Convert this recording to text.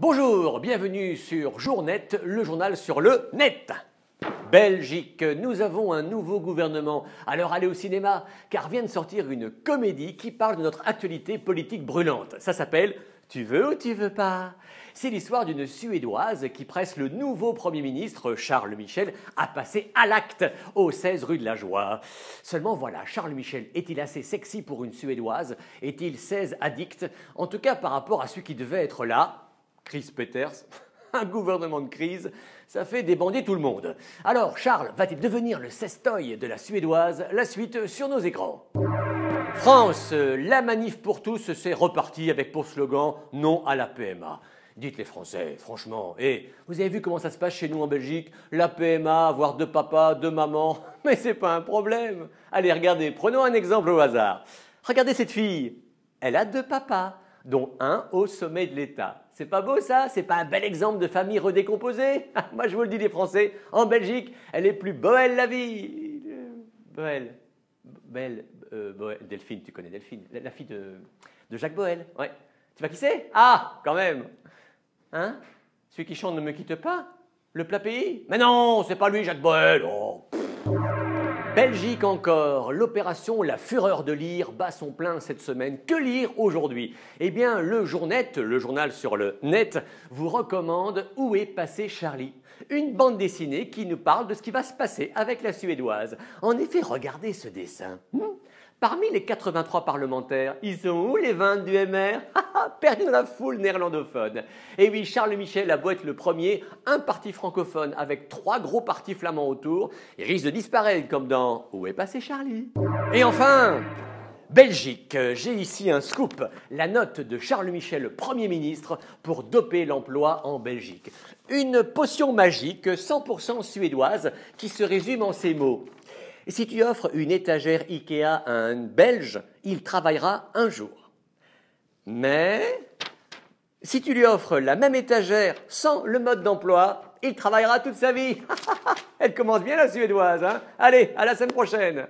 Bonjour, bienvenue sur Journet, le journal sur le net. Belgique, nous avons un nouveau gouvernement. Alors allez au cinéma, car vient de sortir une comédie qui parle de notre actualité politique brûlante. Ça s'appelle Tu veux ou tu veux pas C'est l'histoire d'une Suédoise qui presse le nouveau Premier ministre, Charles Michel, à passer à l'acte au 16 rue de la Joie. Seulement voilà, Charles Michel est-il assez sexy pour une Suédoise Est-il 16 addict En tout cas par rapport à celui qui devait être là, Chris Peters, un gouvernement de crise, ça fait débander tout le monde. Alors, Charles va-t-il devenir le cestoï de la Suédoise La suite sur nos écrans. France, la manif pour tous, c'est reparti avec pour slogan non à la PMA. Dites les Français, franchement, et eh, vous avez vu comment ça se passe chez nous en Belgique La PMA, avoir deux papas, deux mamans, mais c'est pas un problème. Allez, regardez, prenons un exemple au hasard. Regardez cette fille, elle a deux papas dont un au sommet de l'État. C'est pas beau ça C'est pas un bel exemple de famille redécomposée Moi je vous le dis les Français, en Belgique, elle est plus belle la vie Boël, Belle, euh, Delphine, tu connais Delphine, la fille de, de Jacques Boel, ouais. Tu vois qui c'est Ah, quand même Hein Celui qui chante Ne me quitte pas Le plat pays Mais non, c'est pas lui Jacques Boel oh, Belgique encore, l'opération La Fureur de lire bat son plein cette semaine. Que lire aujourd'hui Eh bien, le Journet, le journal sur le net, vous recommande Où est passé Charlie Une bande dessinée qui nous parle de ce qui va se passer avec la Suédoise. En effet, regardez ce dessin. Hmm. Parmi les 83 parlementaires, ils sont où les 20 du MR perdu ah, dans la foule néerlandophone. Et eh oui, Charles Michel a beau être le premier, un parti francophone avec trois gros partis flamands autour, il risque de disparaître comme dans Où est passé Charlie Et enfin, Belgique, j'ai ici un scoop, la note de Charles Michel, Premier ministre, pour doper l'emploi en Belgique. Une potion magique 100% suédoise qui se résume en ces mots. Si tu offres une étagère Ikea à un Belge, il travaillera un jour. Mais si tu lui offres la même étagère sans le mode d'emploi, il travaillera toute sa vie. Elle commence bien la suédoise. Hein. Allez, à la semaine prochaine.